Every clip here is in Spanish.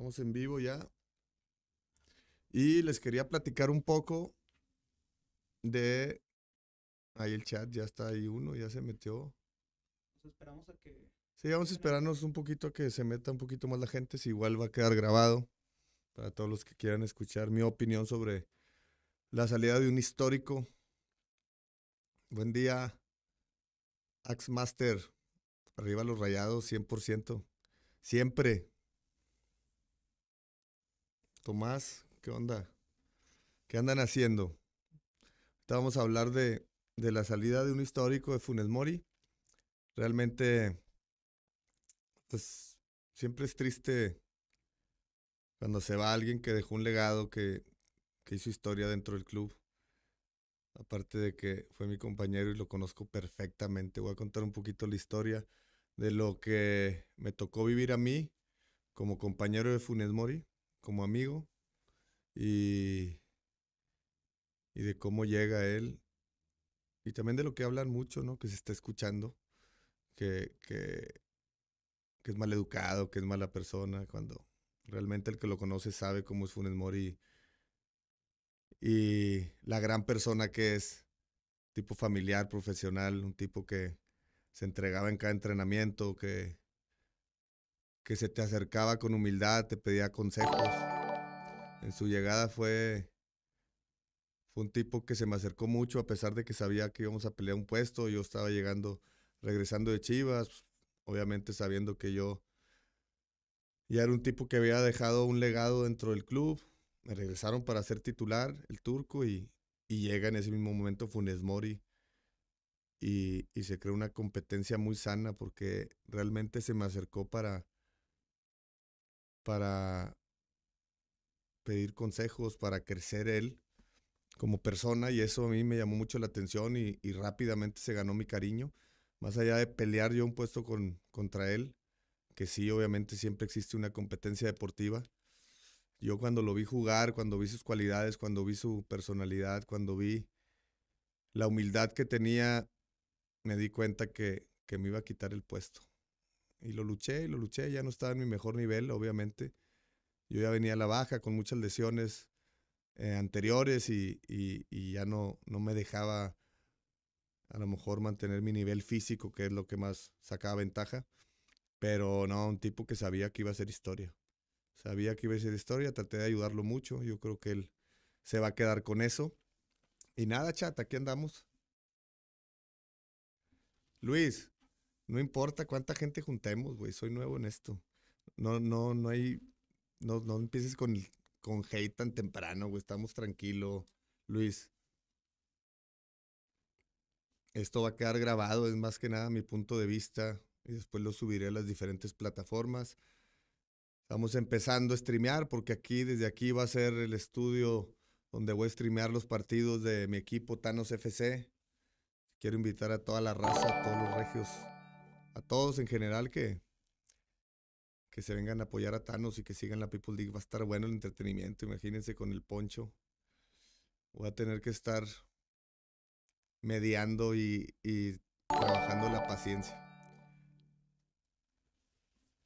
Estamos en vivo ya. Y les quería platicar un poco de... Ahí el chat, ya está ahí uno, ya se metió. Pues esperamos a que... Sí, vamos a esperarnos un poquito a que se meta un poquito más la gente, si igual va a quedar grabado para todos los que quieran escuchar mi opinión sobre la salida de un histórico. Buen día, Axmaster. Arriba los rayados, 100%. Siempre, más. ¿qué onda? ¿Qué andan haciendo? Ahorita vamos a hablar de, la salida de un histórico de Funes Mori. Realmente, pues siempre es triste cuando se va alguien que dejó un legado, que, que hizo historia dentro del club. Aparte de que fue mi compañero y lo conozco perfectamente, voy a contar un poquito la historia de lo que me tocó vivir a mí como compañero de Funes Mori como amigo y, y de cómo llega él y también de lo que hablan mucho, ¿no? Que se está escuchando, que, que, que es mal educado, que es mala persona, cuando realmente el que lo conoce sabe cómo es Funes Mori y, y la gran persona que es, tipo familiar, profesional, un tipo que se entregaba en cada entrenamiento, que que se te acercaba con humildad, te pedía consejos. En su llegada fue, fue un tipo que se me acercó mucho a pesar de que sabía que íbamos a pelear un puesto. Yo estaba llegando, regresando de Chivas, obviamente sabiendo que yo ya era un tipo que había dejado un legado dentro del club. Me regresaron para ser titular, el turco, y, llega en ese mismo momento Funes Mori. Y, y se creó una competencia muy sana porque realmente se me acercó para para pedir consejos, para crecer él como persona y eso a mí me llamó mucho la atención y, rápidamente se ganó mi cariño. Más allá de pelear yo un puesto con, contra él, que sí, obviamente siempre existe una competencia deportiva. Yo cuando lo vi jugar, cuando vi sus cualidades, cuando vi su personalidad, cuando vi la humildad que tenía, me di cuenta que me iba a quitar el puesto y lo luché, y lo luché, ya no estaba en mi mejor nivel, obviamente. Yo ya venía a la baja con muchas lesiones eh, anteriores y, ya no, no me dejaba a lo mejor mantener mi nivel físico, que es lo que más sacaba ventaja. Pero no, un tipo que sabía que iba a ser historia. Sabía que iba a ser historia, traté de ayudarlo mucho. Yo creo que él se va a quedar con eso. Y nada, chat, aquí andamos. Luis, no importa cuánta gente juntemos, güey, soy nuevo en esto. No, no, no hay, no, no empieces con, con hate tan temprano, güey, estamos tranquilo, Luis. Esto va a quedar grabado, es más que nada mi punto de vista y después lo subiré a las diferentes plataformas. Estamos empezando a streamear porque aquí, desde aquí va a ser el estudio donde voy a streamear los partidos de mi equipo Thanos FC. Quiero invitar a toda la raza, a todos los regios a todos en general que, que se vengan a apoyar a Thanos y que sigan la People League. Va a estar bueno el entretenimiento, imagínense con el poncho. Voy a tener que estar mediando y, trabajando la paciencia.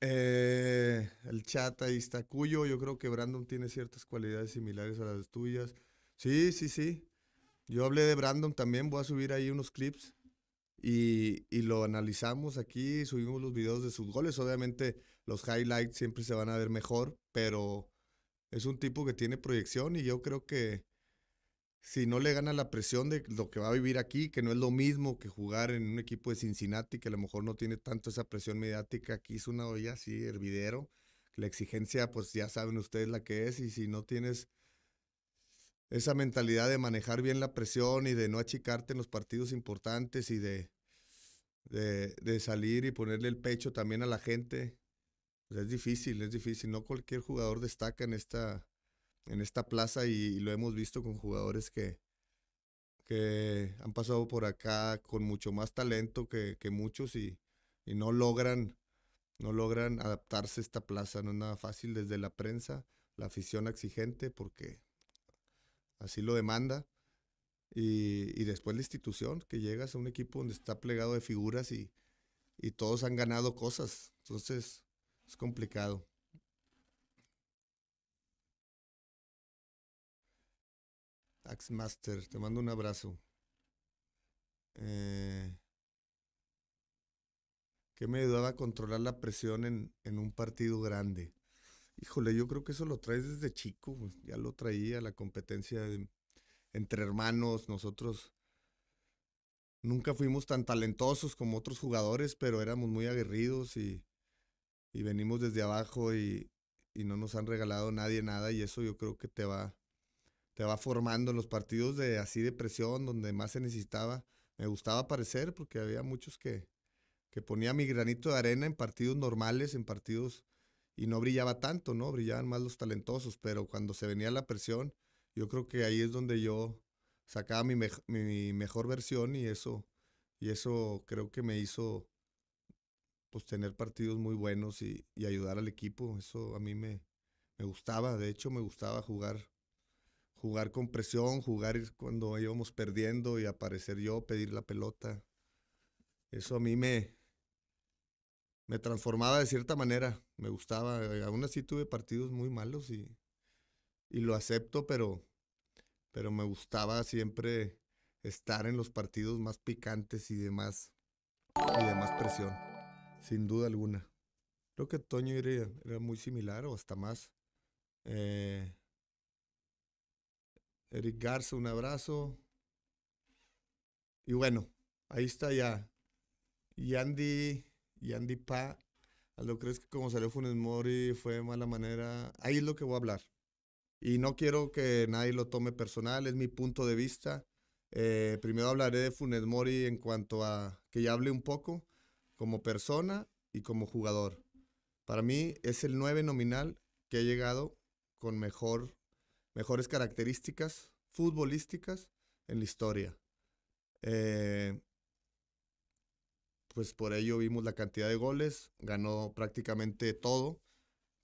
Eh, el chat ahí está Cuyo. Yo creo que Brandon tiene ciertas cualidades similares a las tuyas. Sí, sí, sí. Yo hablé de Brandon también. Voy a subir ahí unos clips y, lo analizamos aquí, subimos los videos de sus goles. Obviamente los highlights siempre se van a ver mejor, pero es un tipo que tiene proyección y yo creo que si no le gana la presión de lo que va a vivir aquí, que no es lo mismo que jugar en un equipo de Cincinnati, que a lo mejor no tiene tanto esa presión mediática, aquí es una olla así, hervidero. La exigencia, pues ya saben ustedes la que es, y si no tienes esa mentalidad de manejar bien la presión y de no achicarte en los partidos importantes y de, de, salir y ponerle el pecho también a la gente. Pues, es difícil, es difícil. No cualquier jugador destaca en esta, en esta plaza y, lo hemos visto con jugadores que, que han pasado por acá con mucho más talento que, que muchos y, no logran no logran adaptarse a esta plaza. No es nada fácil desde la prensa, la afición exigente, porque así lo demanda. Y, después la institución, que llegas a un equipo donde está plegado de figuras y, todos han ganado cosas. Entonces, es complicado. Axmaster, te mando un abrazo. Eh, ¿Qué me ayudaba a controlar la presión en un partido grande? Híjole, yo creo que eso lo traes desde chico, pues, ya lo traía la competencia entre hermanos, nosotros nunca fuimos tan talentosos como otros jugadores, pero éramos muy aguerridos y, venimos desde abajo y, no nos han regalado nadie nada y eso yo creo que te va, te va formando en los partidos de así de presión, donde más se necesitaba. Me gustaba aparecer porque había muchos que ponía mi granito de arena en partidos normales, en partidos y no brillaba tanto, ¿no? Brillaban más los talentosos, pero cuando se venía la presión, yo creo que ahí es donde yo sacaba mi, mejor versión y eso, y eso creo que me hizo pues tener partidos muy buenos y, y ayudar al equipo. Eso a mí me, me, gustaba, de hecho me gustaba jugar, jugar con presión, jugar cuando íbamos perdiendo y aparecer yo, pedir la pelota. Eso a mí me, me transformaba de cierta manera, me gustaba. Eh, aún así tuve partidos muy malos y, y lo acepto, pero, pero me gustaba siempre estar en los partidos más picantes y de más, y de más presión, sin duda alguna. Creo que Toño era, era muy similar o hasta más. Eh, Eric Garza, un abrazo. Y bueno, ahí está ya. Y Andy, y Andy Pa. Aldo, ¿crees que como salió Funes Mori fue de mala manera? Ahí es lo que voy a hablar. Y no quiero que nadie lo tome personal, es mi punto de vista. Eh, primero hablaré de Funes Mori en cuanto a que ya hable un poco como persona y como jugador. Para mí es el 9 nominal que ha llegado con mejor, mejores características futbolísticas en la historia. Eh, pues por ello vimos la cantidad de goles, ganó prácticamente todo,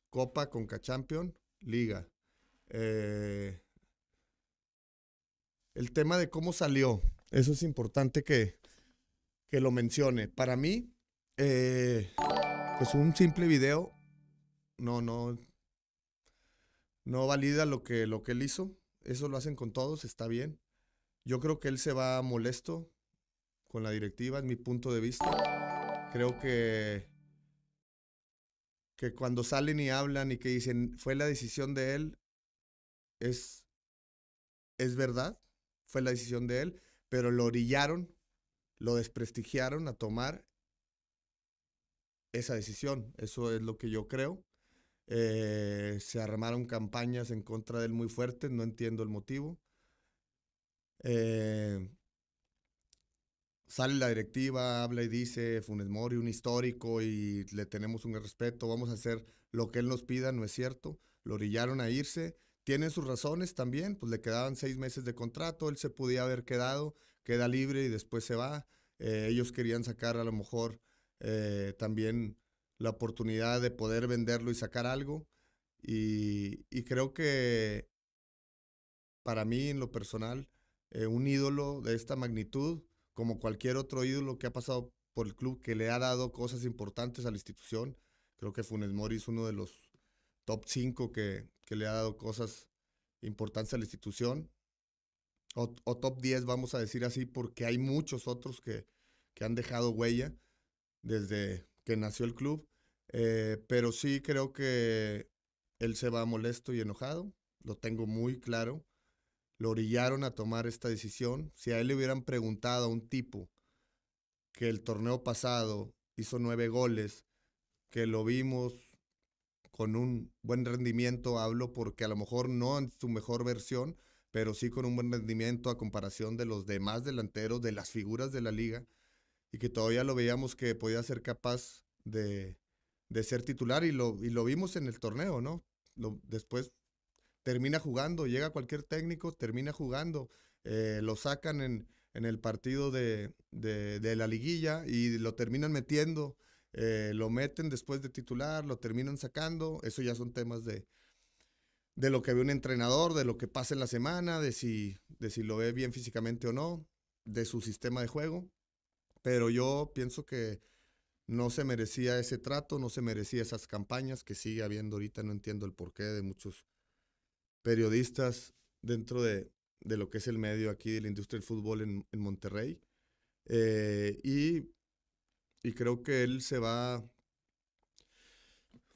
Copa, Conca Champion, Liga. Eh, el tema de cómo salió, eso es importante que, lo mencione. Para mí, eh, pues un simple video no, no, no valida lo que, lo que él hizo. Eso lo hacen con todos, está bien. Yo creo que él se va molesto, con la directiva, es mi punto de vista. Creo que, que cuando salen y hablan y que dicen fue la decisión de él, es, es verdad, fue la decisión de él, pero lo orillaron, lo desprestigiaron a tomar esa decisión. Eso es lo que yo creo. Eh, se armaron campañas en contra de él muy fuerte, no entiendo el motivo. Eh, sale la directiva, habla y dice Funes Mori, un histórico y le tenemos un respeto, vamos a hacer lo que él nos pida, no es cierto. Lo orillaron a irse. Tiene sus razones también, pues le quedaban seis meses de contrato, él se podía haber quedado, queda libre y después se va. Eh, ellos querían sacar a lo mejor eh, también la oportunidad de poder venderlo y sacar algo. Y, y creo que para mí, en lo personal, eh, un ídolo de esta magnitud, como cualquier otro ídolo que ha pasado por el club, que le ha dado cosas importantes a la institución. Creo que Funes Mori es uno de los top 5 que, le ha dado cosas importantes a la institución. O, top 10, vamos a decir así, porque hay muchos otros que, han dejado huella desde que nació el club. Eh, pero sí creo que él se va molesto y enojado, lo tengo muy claro lo orillaron a tomar esta decisión. Si a él le hubieran preguntado a un tipo que el torneo pasado hizo nueve goles, que lo vimos con un buen rendimiento, hablo porque a lo mejor no en su mejor versión, pero sí con un buen rendimiento a comparación de los demás delanteros, de las figuras de la liga, y que todavía lo veíamos que podía ser capaz de, de ser titular y lo, y lo vimos en el torneo, ¿no? después termina jugando, llega cualquier técnico, termina jugando, eh, lo sacan en, el partido de, la liguilla y lo terminan metiendo, eh, lo meten después de titular, lo terminan sacando, eso ya son temas de, de lo que ve un entrenador, de lo que pasa en la semana, de si, de si lo ve bien físicamente o no, de su sistema de juego. Pero yo pienso que no se merecía ese trato, no se merecía esas campañas que sigue habiendo ahorita, no entiendo el porqué de muchos periodistas dentro de, lo que es el medio aquí de la industria del fútbol en, Monterrey. Eh, y, creo que él se va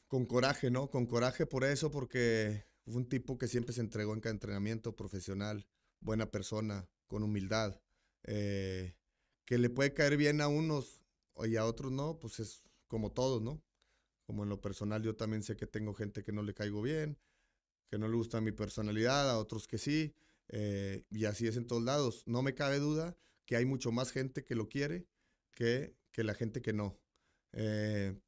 con coraje, ¿no? Con coraje por eso, porque fue un tipo que siempre se entregó en cada entrenamiento profesional, buena persona, con humildad, eh, que le puede caer bien a unos y a otros no, pues es como todos, ¿no? Como en lo personal yo también sé que tengo gente que no le caigo bien, no le gusta mi personalidad, a otros que sí, eh, y así es en todos lados. No me cabe duda que hay mucho más gente que lo quiere que, que la gente que no. que eh,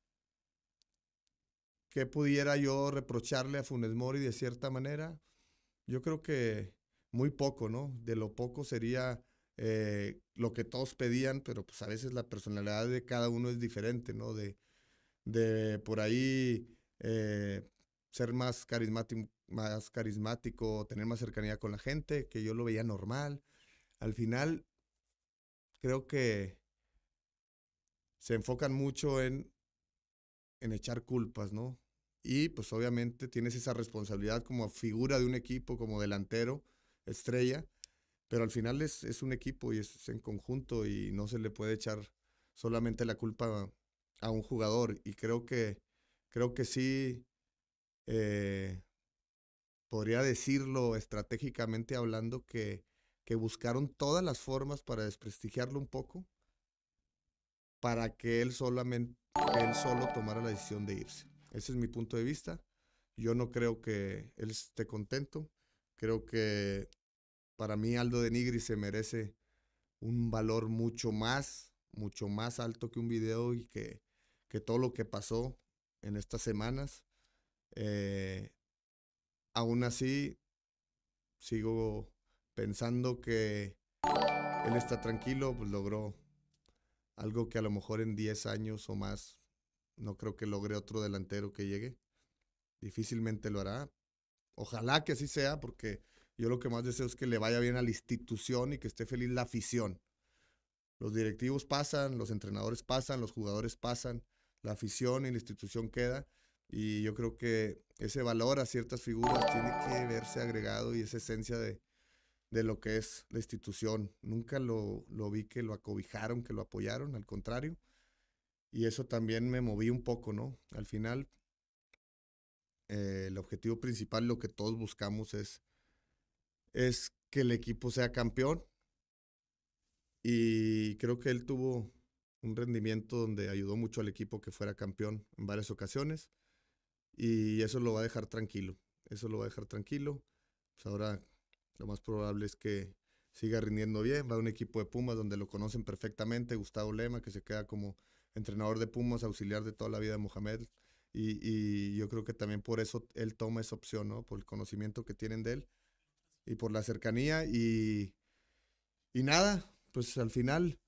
¿Qué pudiera yo reprocharle a Funes Mori de cierta manera? Yo creo que muy poco, ¿no? De lo poco sería eh, lo que todos pedían, pero pues a veces la personalidad de cada uno es diferente, ¿no? De, de por ahí ser más carismático, más carismático, tener más cercanía con la gente, que yo lo veía normal. Al final, creo que se enfocan mucho en, en echar culpas, ¿no? Y pues obviamente tienes esa responsabilidad como figura de un equipo, como delantero, estrella, pero al final es, es un equipo y es en conjunto y no se le puede echar solamente la culpa a un jugador. Y creo que, creo que sí, eh, podría decirlo estratégicamente hablando, que, que buscaron todas las formas para desprestigiarlo un poco, para que él, solamente, él solo tomara la decisión de irse. Ese es mi punto de vista. Yo no creo que él esté contento. Creo que para mí Aldo de Nigri se merece un valor mucho más, mucho más alto que un video y que, que todo lo que pasó en estas semanas. Eh, aún así, sigo pensando que él está tranquilo, pues logró algo que a lo mejor en 10 años o más no creo que logre otro delantero que llegue. Difícilmente lo hará. Ojalá que así sea, porque yo lo que más deseo es que le vaya bien a la institución y que esté feliz la afición. Los directivos pasan, los entrenadores pasan, los jugadores pasan, la afición y la institución queda. Y yo creo que ese valor a ciertas figuras tiene que verse agregado y esa esencia de, lo que es la institución. Nunca lo, vi que lo acobijaron, que lo apoyaron, al contrario. Y eso también me moví un poco, ¿no? Al final, eh, el objetivo principal, lo que todos buscamos es, es que el equipo sea campeón. Y creo que él tuvo un rendimiento donde ayudó mucho al equipo que fuera campeón en varias ocasiones y eso lo va a dejar tranquilo. Eso lo va a dejar tranquilo. Pues, ahora lo más probable es que siga rindiendo bien. Va a un equipo de Pumas donde lo conocen perfectamente. Gustavo Lema, que se queda como entrenador de Pumas, auxiliar de toda la vida de Mohamed. Y, yo creo que también por eso él toma esa opción, ¿no? Por el conocimiento que tienen de él y por la cercanía. Y, y nada, pues al final,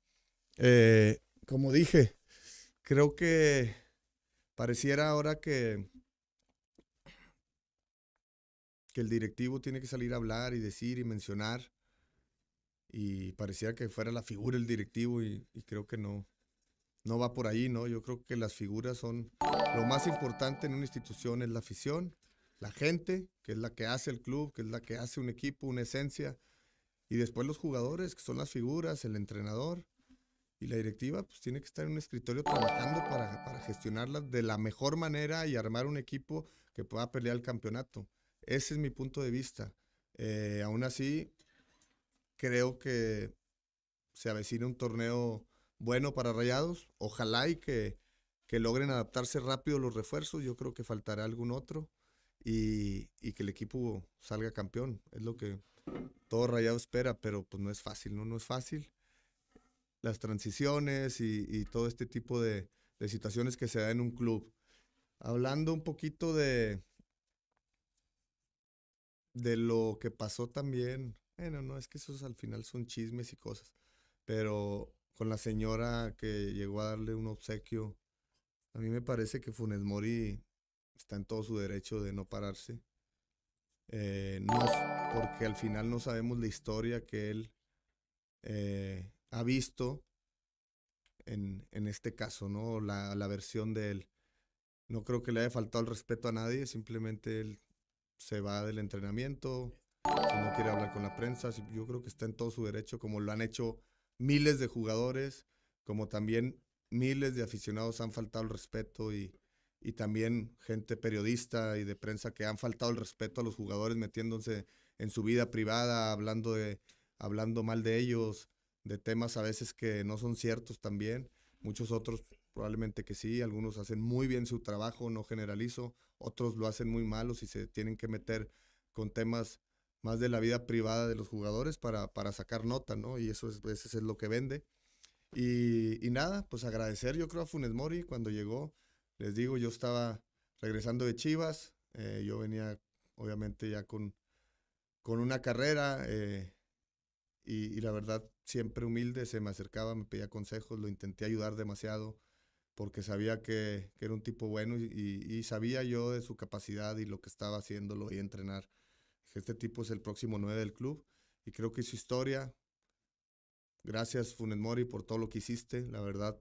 eh, como dije, creo que pareciera ahora que el directivo tiene que salir a hablar y decir y mencionar. Y parecía que fuera la figura el directivo y, creo que no, no va por ahí, ¿no? Yo creo que las figuras son lo más importante en una institución es la afición, la gente, que es la que hace el club, que es la que hace un equipo, una esencia, y después los jugadores, que son las figuras, el entrenador y la directiva, pues tiene que estar en un escritorio trabajando para, para gestionarla de la mejor manera y armar un equipo que pueda pelear el campeonato. Ese es mi punto de vista. Eh, aún así, creo que se avecina un torneo bueno para Rayados. Ojalá y que, logren adaptarse rápido los refuerzos. Yo creo que faltará algún otro y, que el equipo salga campeón. Es lo que todo Rayado espera, pero pues no es fácil, ¿no? No es fácil. Las transiciones y, todo este tipo de, de situaciones que se da en un club. Hablando un poquito de, de lo que pasó también. Bueno, no, es que esos al final son chismes y cosas. Pero con la señora que llegó a darle un obsequio, a mí me parece que Funes Mori está en todo su derecho de no pararse. Eh, no, porque al final no sabemos la historia que él eh, ha visto en, este caso, ¿no? La, la versión de él. No creo que le haya faltado el respeto a nadie, simplemente él se va del entrenamiento, no quiere hablar con la prensa, yo creo que está en todo su derecho, como lo han hecho miles de jugadores, como también miles de aficionados han faltado el respeto y, y también gente periodista y de prensa que han faltado el respeto a los jugadores metiéndose en su vida privada, hablando, de, hablando mal de ellos, de temas a veces que no son ciertos también. Muchos otros Probablemente que sí, algunos hacen muy bien su trabajo, no generalizo, otros lo hacen muy mal y si se tienen que meter con temas más de la vida privada de los jugadores para, sacar nota, ¿no? Y eso es, es lo que vende. Y, nada, pues agradecer yo creo a Funes Mori cuando llegó. Les digo, yo estaba regresando de Chivas, eh, yo venía obviamente ya con, con una carrera eh, y la verdad siempre humilde, se me acercaba, me pedía consejos, lo intenté ayudar demasiado porque sabía que, era un tipo bueno y, sabía yo de su capacidad y lo que estaba haciéndolo y entrenar. este tipo es el próximo 9 del club y creo que su historia. Gracias Funes Mori por todo lo que hiciste, la verdad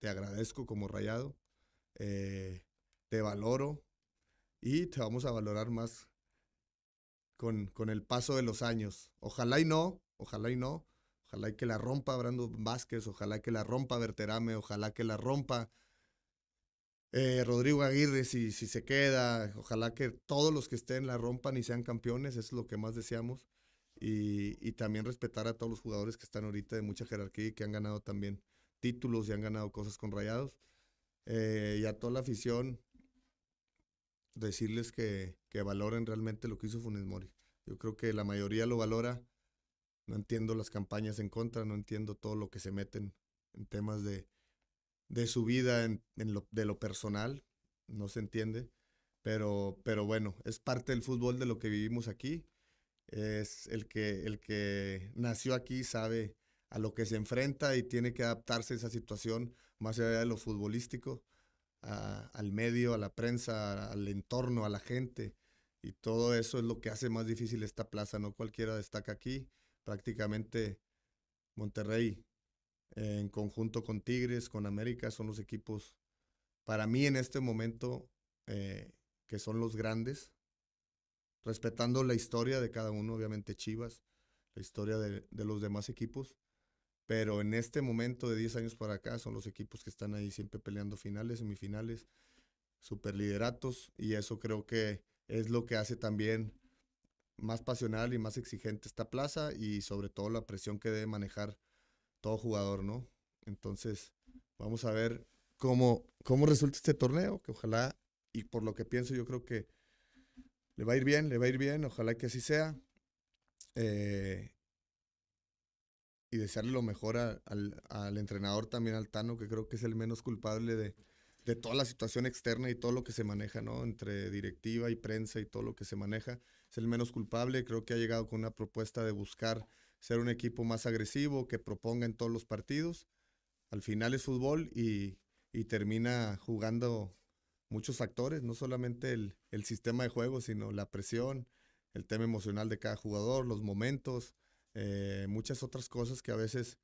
te agradezco como rayado, eh, te valoro y te vamos a valorar más con, con el paso de los años. Ojalá y no, ojalá y no, Ojalá y que la rompa Brando Vázquez, ojalá que la rompa Berterame, ojalá que la rompa eh, Rodrigo Aguirre si, si se queda. Ojalá que todos los que estén la rompan y sean campeones, eso es lo que más deseamos. Y, también respetar a todos los jugadores que están ahorita de mucha jerarquía y que han ganado también títulos y han ganado cosas con rayados. Eh, y a toda la afición, decirles que, que valoren realmente lo que hizo Funes Mori. Yo creo que la mayoría lo valora no entiendo las campañas en contra, no entiendo todo lo que se meten en temas de, su vida, de lo personal, no se entiende. Pero, pero bueno, es parte del fútbol de lo que vivimos aquí. Es el que, el que nació aquí sabe a lo que se enfrenta y tiene que adaptarse a esa situación más allá de lo futbolístico, al medio, a la prensa, al entorno, a la gente. Y todo eso es lo que hace más difícil esta plaza, no cualquiera destaca aquí prácticamente Monterrey en conjunto con Tigres, con América, son los equipos para mí en este momento eh, que son los grandes, respetando la historia de cada uno, obviamente Chivas, la historia de, de los demás equipos, pero en este momento de 10 años para acá son los equipos que están ahí siempre peleando finales, semifinales, superlideratos, y eso creo que es lo que hace también más pasional y más exigente esta plaza y sobre todo la presión que debe manejar todo jugador, ¿no? Entonces, vamos a ver cómo, cómo resulta este torneo, que ojalá, y por lo que pienso, yo creo que le va a ir bien, le va a ir bien, ojalá que así sea. Eh, y desearle lo mejor al, al entrenador también, al Tano, que creo que es el menos culpable de, de toda la situación externa y todo lo que se maneja, ¿no? Entre directiva y prensa y todo lo que se maneja. Es el menos culpable, creo que ha llegado con una propuesta de buscar ser un equipo más agresivo, que proponga en todos los partidos. Al final es fútbol y, termina jugando muchos factores, no solamente el, sistema de juego, sino la presión, el tema emocional de cada jugador, los momentos, eh, muchas otras cosas que a veces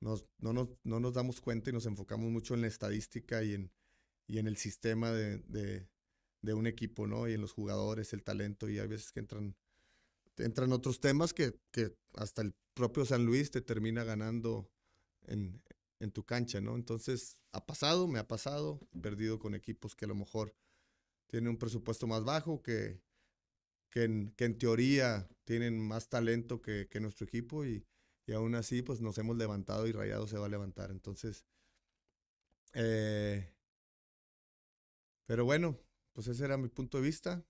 no, nos, no, nos, damos cuenta y nos enfocamos mucho en la estadística y en, y en el sistema de, de, un equipo, ¿no? Y en los jugadores, el talento, y a veces que entran, entran otros temas que, que hasta el propio San Luis te termina ganando en, en tu cancha, ¿no? Entonces, ha pasado, me ha pasado, he perdido con equipos que a lo mejor tienen un presupuesto más bajo, que, que, en, que en teoría tienen más talento que, que nuestro equipo y, y aún así, pues nos hemos levantado y Rayado se va a levantar. Entonces, eh, pero bueno, pues ese era mi punto de vista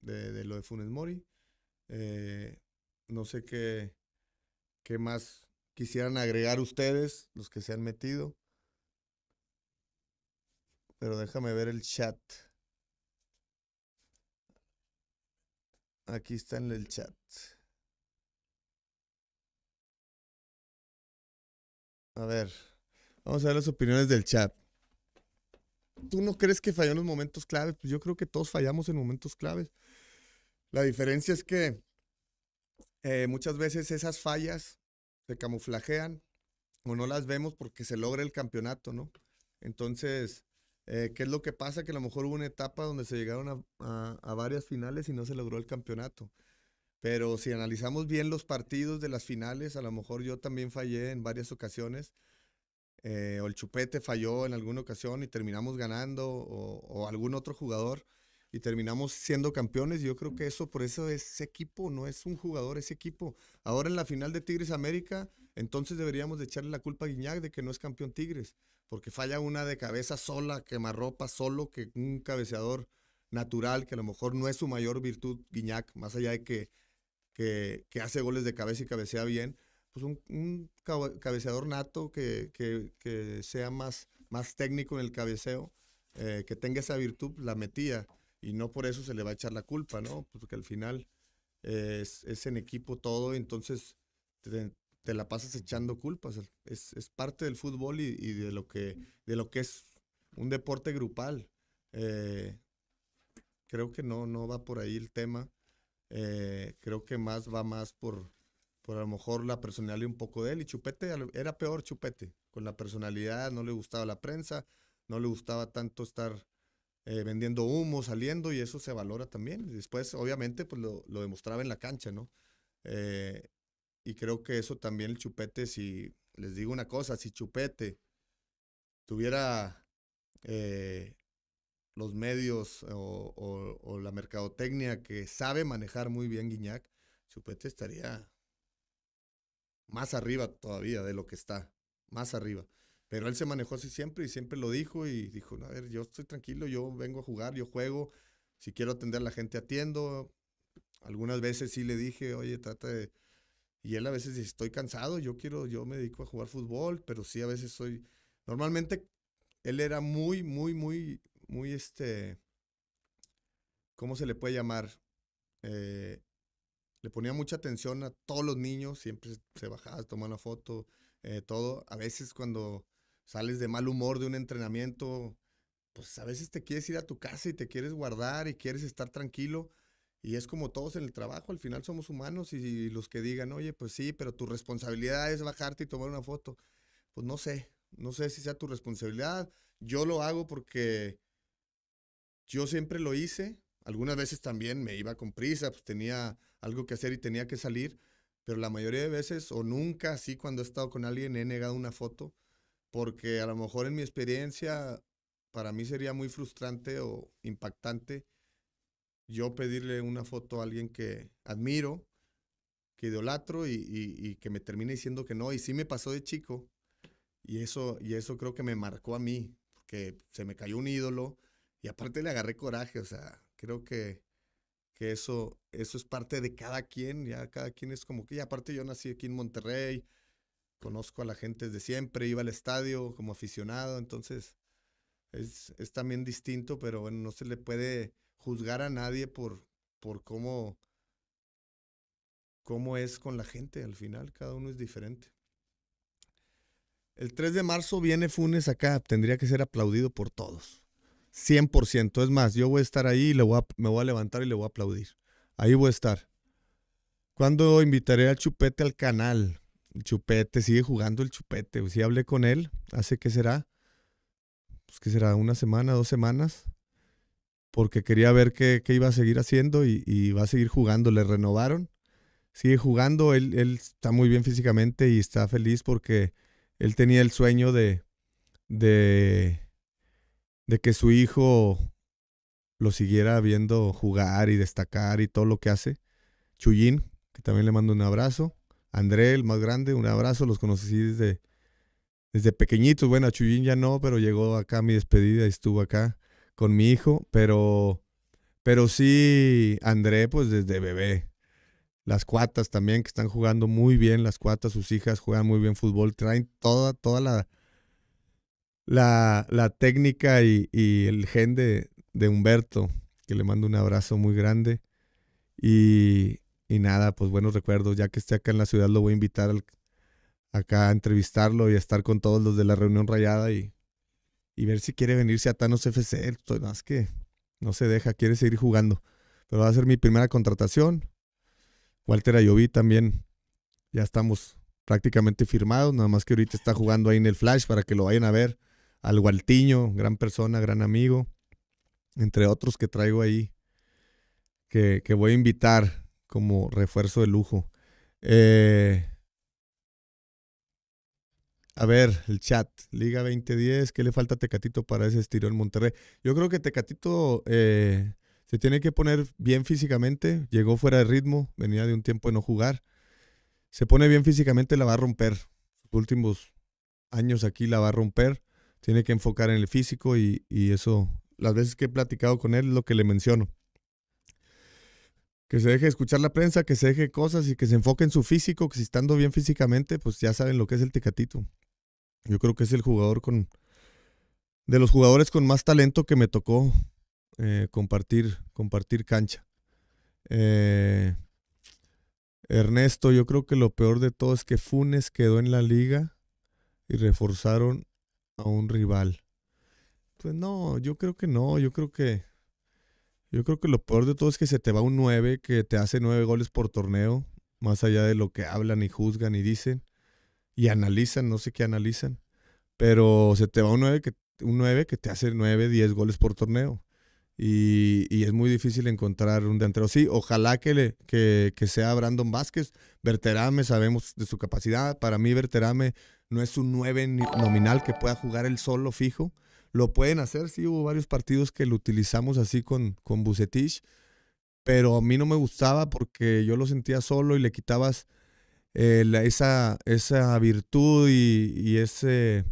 de, lo de Funes Mori. Eh, no sé qué, qué más quisieran agregar ustedes, los que se han metido. Pero déjame ver el chat. Aquí está en el chat. A ver, vamos a ver las opiniones del chat. ¿Tú no crees que falló en los momentos claves? Pues yo creo que todos fallamos en momentos claves. La diferencia es que eh, muchas veces esas fallas se camuflajean o no las vemos porque se logra el campeonato, ¿no? Entonces, eh, ¿qué es lo que pasa? Que a lo mejor hubo una etapa donde se llegaron a varias finales y no se logró el campeonato. Pero si analizamos bien los partidos de las finales, a lo mejor yo también fallé en varias ocasiones. Eh, o el Chupete falló en alguna ocasión y terminamos ganando, o, algún otro jugador y terminamos siendo campeones. Yo creo que eso, por eso es equipo no es un jugador, es equipo. Ahora en la final de Tigres América, entonces deberíamos de echarle la culpa a Guiñac de que no es campeón Tigres, porque falla una de cabeza sola, quemarropa solo, que un cabeceador natural, que a lo mejor no es su mayor virtud Guiñac, más allá de que que, hace goles de cabeza y cabecea bien, pues un, cabeceador nato que, que, sea más, más técnico en el cabeceo, eh, que tenga esa virtud, la metía. Y no por eso se le va a echar la culpa, ¿no? Pues, porque al final eh, es, es, en equipo todo, entonces te, la pasas echando culpas. Es, es parte del fútbol y, de, lo que, de lo que es un deporte grupal. Eh, creo que no, no va por ahí el tema. Eh, creo que más va más por, por a lo mejor la personalidad un poco de él. Y Chupete era peor Chupete, con la personalidad, no le gustaba la prensa, no le gustaba tanto estar eh, vendiendo humo, saliendo, y eso se valora también. Después, obviamente, pues lo, demostraba en la cancha, ¿no? Eh, y creo que eso también el Chupete, si les digo una cosa, si Chupete tuviera los medios o, la mercadotecnia que sabe manejar muy bien Guiñac, Chupete estaría más arriba todavía de lo que está, más arriba. Pero él se manejó así siempre y siempre lo dijo y dijo, a ver, yo estoy tranquilo, yo vengo a jugar, yo juego, si quiero atender a la gente atiendo. Algunas veces sí le dije, oye, trata de... Y él a veces dice, estoy cansado, yo quiero, yo me dedico a jugar fútbol, pero sí a veces soy... Normalmente él era muy, muy, muy muy este, ¿cómo se le puede llamar? Eh, le ponía mucha atención a todos los niños, siempre se bajaba, tomaba una foto, eh, todo. A veces cuando sales de mal humor de un entrenamiento, pues a veces te quieres ir a tu casa y te quieres guardar y quieres estar tranquilo. Y es como todos en el trabajo, al final somos humanos y los que digan, oye, pues sí, pero tu responsabilidad es bajarte y tomar una foto. Pues no sé, no sé si sea tu responsabilidad. Yo lo hago porque yo siempre lo hice, algunas veces también me iba con prisa, pues tenía algo que hacer y tenía que salir, pero la mayoría de veces o nunca, así cuando he estado con alguien, he negado una foto, porque a lo mejor en mi experiencia, para mí sería muy frustrante o impactante yo pedirle una foto a alguien que admiro, que idolatro y, y, que me termine diciendo que no. Y sí me pasó de chico, y eso, y eso creo que me marcó a mí, porque se me cayó un ídolo y aparte le agarré coraje, o sea, creo que, eso, eso es parte de cada quien, ya cada quien es como que, y aparte yo nací aquí en Monterrey, conozco a la gente desde siempre, iba al estadio como aficionado, entonces es, también distinto, pero bueno, no se le puede juzgar a nadie por, por cómo, cómo es con la gente al final, cada uno es diferente. El 3 de marzo viene Funes acá, tendría que ser aplaudido por todos. 100%. Es más, yo voy a estar ahí y le voy a, me voy a levantar y le voy a aplaudir. Ahí voy a estar. ¿Cuándo invitaré al Chupete al canal? El Chupete sigue jugando el Chupete. Si hablé con él, hace qué será? Pues que será una semana, dos semanas. Porque quería ver qué, iba a seguir haciendo y, y, va a seguir jugando. Le renovaron. Sigue jugando. Él, él está muy bien físicamente y está feliz porque él tenía el sueño de, de de que su hijo lo siguiera viendo jugar y destacar y todo lo que hace. Chuyín, que también le mando un abrazo. André, el más grande, un abrazo. Los conocí desde, desde pequeñitos. Bueno, Chuyín ya no, pero llegó acá a mi despedida y estuvo acá con mi hijo. Pero, pero sí, André, pues desde bebé. Las cuatas también, que están jugando muy bien. Las cuatas, sus hijas juegan muy bien fútbol. Traen toda, toda la, la, la técnica y, el gen de, Humberto, que le mando un abrazo muy grande. Y, nada, pues buenos recuerdos. Ya que esté acá en la ciudad, lo voy a invitar acá a entrevistarlo y a estar con todos los de la reunión rayada y, ver si quiere venirse a Thanos FC. Más que no se deja, quiere seguir jugando. Pero va a ser mi primera contratación. Walter Ayoví también. Ya estamos prácticamente firmados, nada más que ahorita está jugando ahí en el Flash para que lo vayan a ver al Gualtiño, gran persona, gran amigo, entre otros que traigo ahí, que, voy a invitar como refuerzo de lujo. Eh, a ver, el chat, Liga 2010, ¿qué le falta a Tecatito para ese estilo en Monterrey? Yo creo que Tecatito eh, se tiene que poner bien físicamente, llegó fuera de ritmo, venía de un tiempo de no jugar, se pone bien físicamente, la va a romper, últimos años aquí la va a romper, tiene que enfocar en el físico y, eso, las veces que he platicado con él, lo que le menciono. Que se deje escuchar la prensa, que se deje cosas y que se enfoque en su físico, que si estando bien físicamente, pues ya saben lo que es el Tecatito. Yo creo que es el jugador con. de los jugadores con más talento que me tocó eh, compartir, compartir cancha. Eh, Ernesto, yo creo que lo peor de todo es que Funes quedó en la liga y reforzaron a un rival. Pues no, yo creo que no, yo creo que yo creo que lo peor de todo es que se te va un 9 que te hace 9 goles por torneo, más allá de lo que hablan y juzgan y dicen y analizan, no sé qué analizan, pero se te va un 9 que un 9 que te hace 9, 10 goles por torneo. Y, es muy difícil encontrar un delantero. Sí, ojalá que, que, sea Brandon Vázquez. Verterame, sabemos de su capacidad. Para mí, Verterame no es un 9 nominal que pueda jugar el solo fijo. Lo pueden hacer, sí, hubo varios partidos que lo utilizamos así con, con Bucetich, pero a mí no me gustaba porque yo lo sentía solo y le quitabas eh, esa, esa virtud y, ese,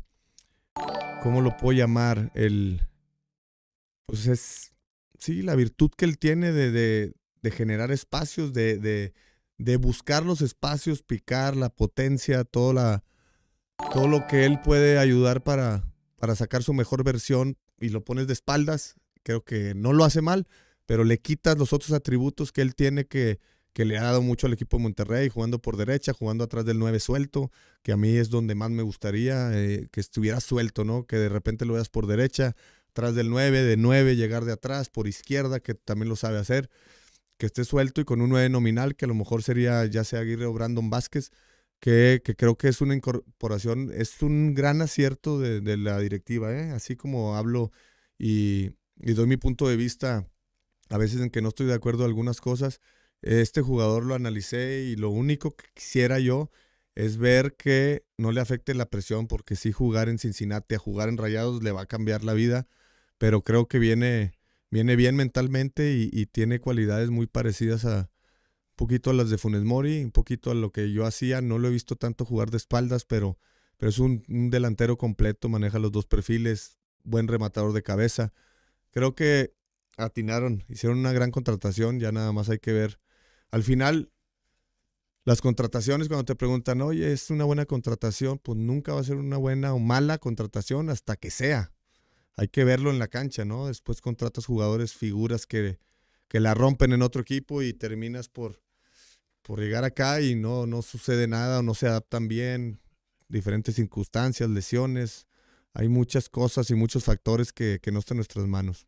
¿cómo lo puedo llamar? El, pues es, sí, la virtud que él tiene de, de, generar espacios, de, de, de buscar los espacios, picar la potencia, toda la todo lo que él puede ayudar para, para sacar su mejor versión y lo pones de espaldas, creo que no lo hace mal, pero le quitas los otros atributos que él tiene que, que le ha dado mucho al equipo de Monterrey, jugando por derecha, jugando atrás del 9 suelto, que a mí es donde más me gustaría eh, que estuviera suelto, ¿no? Que de repente lo veas por derecha, atrás del 9, de 9 llegar de atrás, por izquierda, que también lo sabe hacer, que esté suelto y con un 9 nominal, que a lo mejor sería ya sea Aguirre o Brandon Vázquez, que, creo que es una incorporación, es un gran acierto de, la directiva, ¿eh? así como hablo y, doy mi punto de vista, a veces en que no estoy de acuerdo en algunas cosas, este jugador lo analicé y lo único que quisiera yo es ver que no le afecte la presión, porque si jugar en Cincinnati, a jugar en Rayados le va a cambiar la vida, pero creo que viene, viene bien mentalmente y tiene cualidades muy parecidas a, poquito a las de Funes Mori, un poquito a lo que yo hacía. No lo he visto tanto jugar de espaldas, pero, pero es un, delantero completo, maneja los dos perfiles, buen rematador de cabeza. Creo que atinaron, hicieron una gran contratación, ya nada más hay que ver. Al final, las contrataciones, cuando te preguntan, oye, ¿es una buena contratación? Pues nunca va a ser una buena o mala contratación hasta que sea. Hay que verlo en la cancha, ¿no? Después contratas jugadores, figuras que, que la rompen en otro equipo y terminas por, por llegar acá y no, no sucede nada o no se adaptan bien, diferentes circunstancias, lesiones. Hay muchas cosas y muchos factores que, no están en nuestras manos.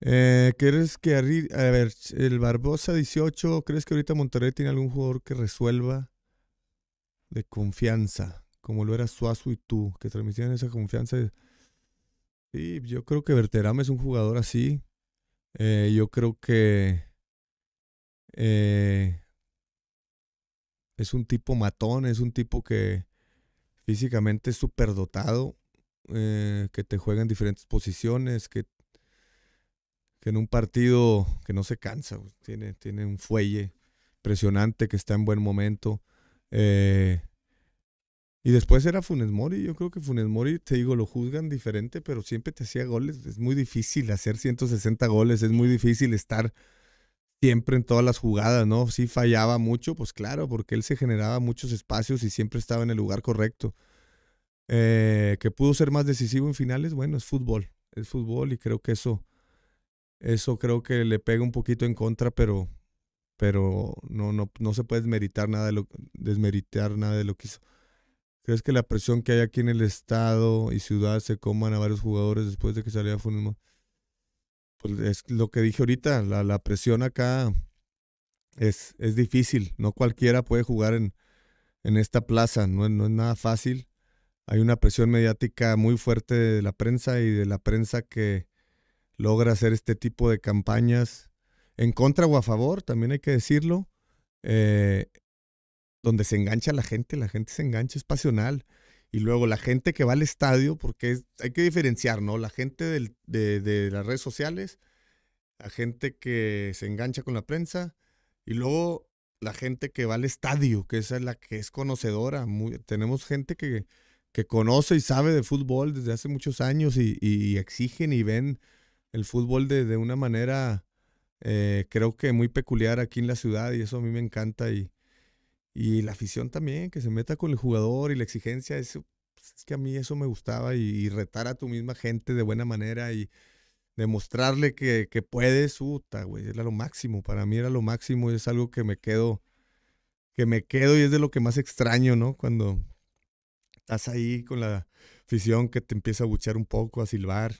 Eh, ¿Crees que a ver, el Barbosa 18, crees que ahorita Monterrey tiene algún jugador que resuelva de confianza, como lo era Suazo y tú, que transmitían esa confianza? Sí, yo creo que Verterame es un jugador así. Eh, yo creo que eh, es un tipo matón, es un tipo que físicamente es superdotado, eh, que te juega en diferentes posiciones, que, en un partido que no se cansa, tiene, tiene un fuelle impresionante, que está en buen momento. Eh, y después era Funes Mori. Yo creo que Funes Mori, te digo, lo juzgan diferente, pero siempre te hacía goles. Es muy difícil hacer 160 goles, es muy difícil estar siempre en todas las jugadas, ¿no? Si fallaba mucho, pues claro, porque él se generaba muchos espacios y siempre estaba en el lugar correcto. Eh, que pudo ser más decisivo en finales, bueno, es fútbol, es fútbol y creo que eso, eso creo que le pega un poquito en contra, pero, pero no, no, no se puede desmeritar nada de lo, desmeritar nada de lo que hizo. ¿Crees que la presión que hay aquí en el estado y ciudad se coman a varios jugadores después de que saliera Funes pues es lo que dije ahorita, la, la presión acá es, es, difícil. No cualquiera puede jugar en, esta plaza, no, es nada fácil. Hay una presión mediática muy fuerte de la prensa y de la prensa que logra hacer este tipo de campañas en contra o a favor, también hay que decirlo, eh, donde se engancha la gente, la gente se engancha, es pasional. Y luego la gente que va al estadio, porque hay que diferenciar, ¿no? La gente de, las redes sociales, la gente que se engancha con la prensa, y luego la gente que va al estadio, que esa es la que es conocedora. Muy, tenemos gente que, que conoce y sabe de fútbol desde hace muchos años y, y exigen y ven el fútbol de, una manera, eh, creo que muy peculiar aquí en la ciudad, y eso a mí me encanta. y y la afición también, que se meta con el jugador y la exigencia, eso, pues, es que a mí eso me gustaba y, retar a tu misma gente de buena manera y demostrarle que, que puedes, puta güey, era lo máximo, para mí era lo máximo y es algo que me quedo, que me quedo y es de lo que más extraño, ¿no? Cuando estás ahí con la afición que te empieza a buchar un poco, a silbar,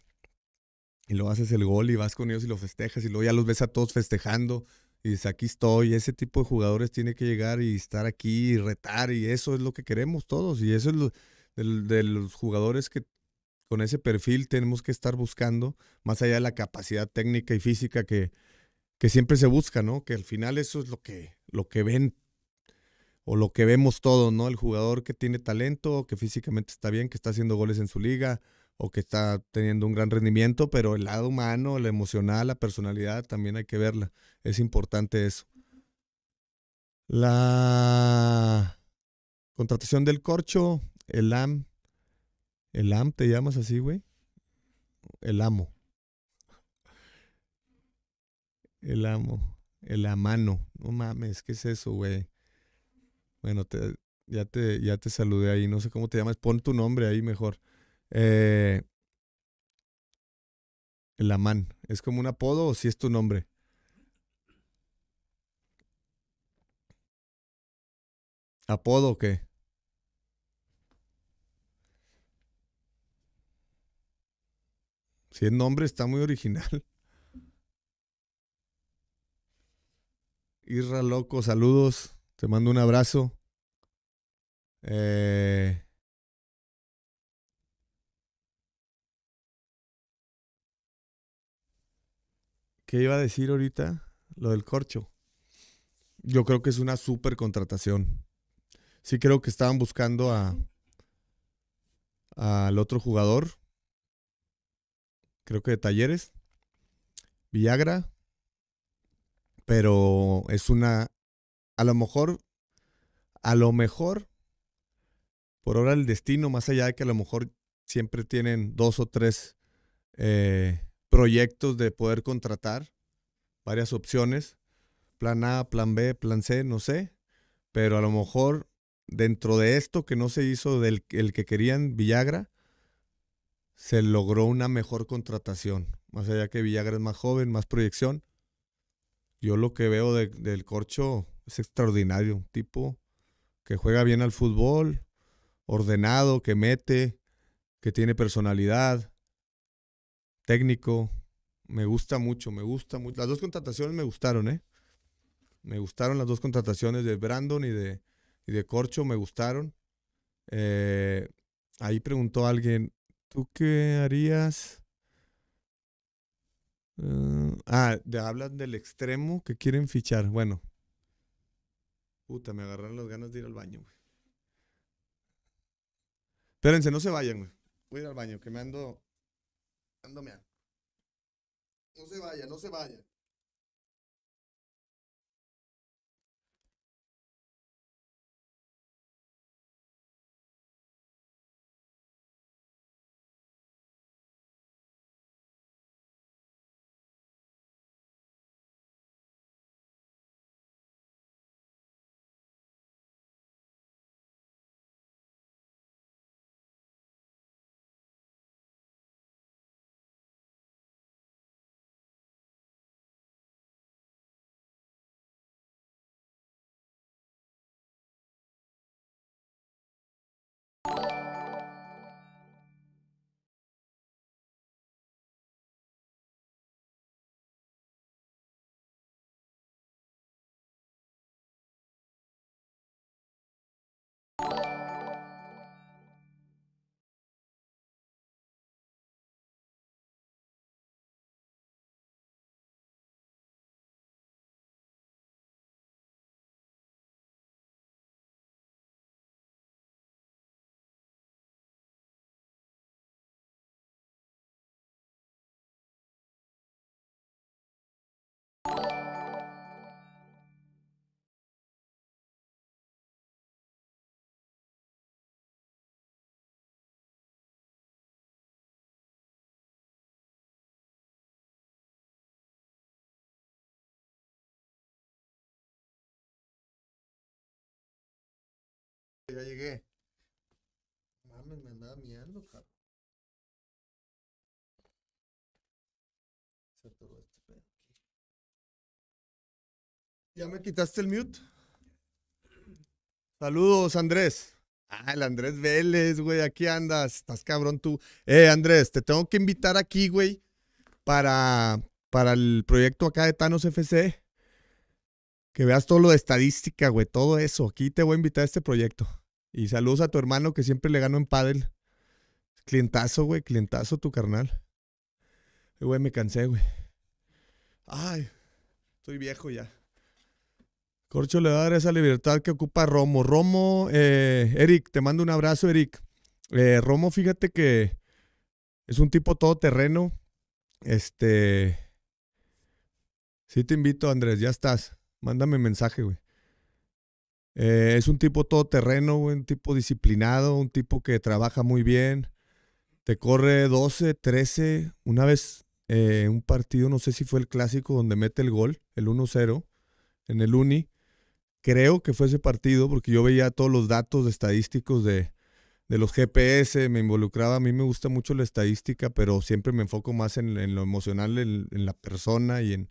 y lo haces el gol y vas con ellos y lo festejas y luego ya los ves a todos festejando y dice, aquí estoy, ese tipo de jugadores tiene que llegar y estar aquí y retar, y eso es lo que queremos todos, y eso es lo de, los jugadores que con ese perfil tenemos que estar buscando, más allá de la capacidad técnica y física que, que siempre se busca, ¿no? Que al final eso es lo que, lo que ven o lo que vemos todos, ¿no? El jugador que tiene talento, que físicamente está bien, que está haciendo goles en su liga, o que está teniendo un gran rendimiento, pero el lado humano, la emocional, la personalidad, también hay que verla. Es importante eso. La contratación del corcho, el AM. ¿El AM te llamas así, güey? El amo. El amo. El amano. No mames, ¿qué es eso, güey? Bueno, ya, te, ya te saludé ahí. No sé cómo te llamas. Pon tu nombre ahí mejor. Eh, El man. ¿Es como un apodo o si es tu nombre? ¿Apodo o qué? Si es nombre, está muy original. Irra Loco, saludos. Te mando un abrazo. Eh, ¿Qué iba a decir ahorita? Lo del corcho. Yo creo que es una super contratación. Sí creo que estaban buscando a al otro jugador. Creo que de Talleres. viagra Pero es una. A lo mejor. A lo mejor. Por ahora el destino, más allá de que a lo mejor siempre tienen dos o tres eh, proyectos de poder contratar, varias opciones, plan A, plan B, plan C, no sé, pero a lo mejor dentro de esto que no se hizo del el que querían Villagra, se logró una mejor contratación. Más allá que Villagra es más joven, más proyección. Yo lo que veo del corcho es extraordinario. Un tipo que juega bien al fútbol, ordenado, que mete, que tiene personalidad, técnico. Me gusta mucho, me gusta mucho. Las dos contrataciones me gustaron, ¿eh? Me gustaron las dos contrataciones de Brandon y de, de Corcho, me gustaron. Eh, ahí preguntó alguien, ¿tú qué harías? Eh, ah, hablan del extremo que quieren fichar. Bueno. Puta, me agarraron las ganas de ir al baño, güey. Espérense, no se vayan, güey. Voy a ir al baño, que me ando no se vaya, no se vaya. Ya llegué. Mames, me andaba mirando, cabrón. Este ¿Ya me quitaste el mute? Saludos, Andrés. Ah, el Andrés Vélez, güey, aquí andas. Estás cabrón tú. Eh, Andrés, te tengo que invitar aquí, güey, para, para el proyecto acá de Thanos FC que veas todo lo de estadística, güey, todo eso. Aquí te voy a invitar a este proyecto. Y saludos a tu hermano que siempre le gano en pádel. Clientazo, güey, clientazo tu carnal. Güey, me cansé, güey. Ay, estoy viejo ya. Corcho le va a dar esa libertad que ocupa Romo. Romo, eh, Eric, te mando un abrazo, Eric. Eh, Romo, fíjate que es un tipo todoterreno. Este. Sí, te invito, Andrés, ya estás. Mándame mensaje, güey. Eh, es un tipo todoterreno, güey, un tipo disciplinado, un tipo que trabaja muy bien. Te corre 12, 13. Una vez eh, un partido, no sé si fue el clásico, donde mete el gol, el 1-0, en el Uni. Creo que fue ese partido, porque yo veía todos los datos estadísticos de, de los GPS, me involucraba, a mí me gusta mucho la estadística, pero siempre me enfoco más en, lo emocional, en, la persona y en,